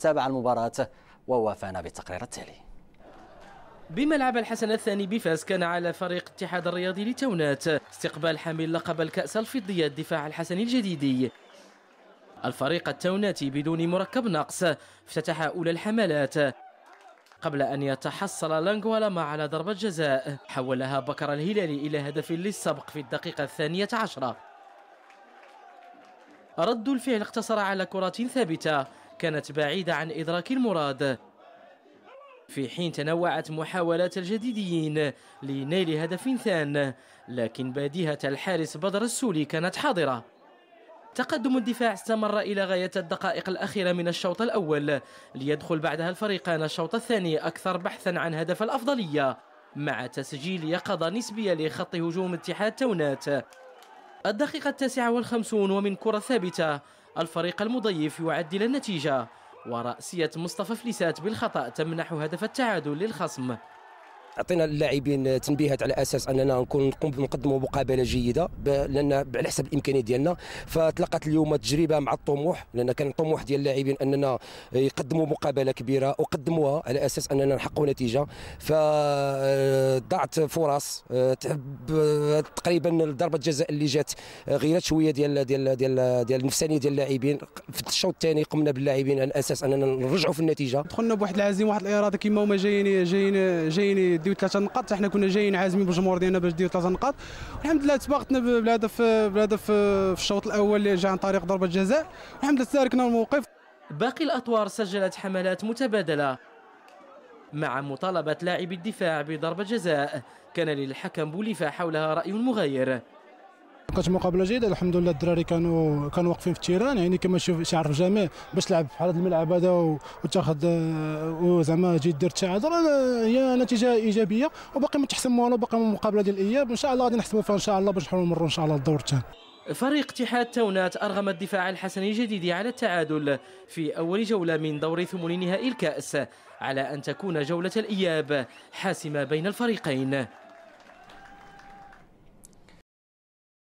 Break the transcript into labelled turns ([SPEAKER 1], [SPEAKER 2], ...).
[SPEAKER 1] تابع المباراة ووافانا بالتقرير التالي بملعب الحسن الثاني بفاس كان على فريق اتحاد الرياضي لتونات استقبال حامل لقب الكأس الفضية الدفاع الحسني الجديدي الفريق التوناتي بدون مركب نقص افتتح أولى الحملات قبل أن يتحصل لانغوالما على ضربة جزاء حولها بكر الهلالي إلى هدف للسبق في الدقيقة الثانية عشرة رد الفعل اقتصر على كرة ثابتة كانت بعيدة عن إدراك المراد في حين تنوعت محاولات الجديدين لنيل هدف ثان لكن بديهة الحارس بدر السولي كانت حاضرة تقدم الدفاع استمر إلى غاية الدقائق الأخيرة من الشوط الأول ليدخل بعدها الفريقان الشوط الثاني أكثر بحثا عن هدف الأفضلية مع تسجيل يقظة نسبية لخط هجوم اتحاد تونات الدقيقة التاسعة والخمسون ومن كرة ثابتة الفريق المضيف يعدل النتيجة ورأسية مصطفى فليسات بالخطأ تمنح هدف التعادل للخصم اعطينا
[SPEAKER 2] اللاعبين تنبيهات على اساس اننا نكون نقوم نقدموا مقابله جيده لان على حسب الامكانيات ديالنا فتلقت اليوم تجربه مع الطموح لان كان الطموح ديال اللاعبين اننا يقدموا مقابله كبيره وقدموها على اساس اننا نحققوا نتيجه فضعت فرص تقريبا ضربه جزاء اللي جات غيرت شويه ديال ديال ديال ديال النفسانيه ديال اللاعبين في الشوط الثاني قمنا باللاعبين على اساس اننا نرجعوا في النتيجه
[SPEAKER 3] دخلنا بواحد العزيمه واحد الاراده كما هما جايين جايين جايين يديو ثلاثه نقاط حنا كنا جايين عازمين بالجمهور ديالنا باش ديو ثلاثه نقاط والحمد لله تباغتنا بالهدف بالهدف في الشوط الاول اللي جا عن طريق ضربه جزاء الحمد لله تداركنا الموقف
[SPEAKER 1] باقي الاطوار سجلت حملات متبادله مع مطالبه لاعب الدفاع بضربه جزاء كان للحكم بوليفا حولها راي مغاير
[SPEAKER 4] كانت مقابله جيده الحمد لله الدراري كانوا كانوا واقفين في التيران يعني كما شوف شعرف الجميع باش تلعب في هذا الملعب هذا وتاخذ آه، زعما جيت دير التعادل هي نتيجه ايجابيه وباقي ما تحسم والو باقي مقابله ديال الاياب ان شاء الله غادي نحسموا فيها ان شاء الله باش نحاولوا نمروا ان شاء الله الدور الثاني
[SPEAKER 1] فريق اتحاد تونات أرغم الدفاع الحسني الجديد على التعادل في أول جولة من دور ثمن نهائي الكأس على أن تكون جولة الإياب حاسمة بين الفريقين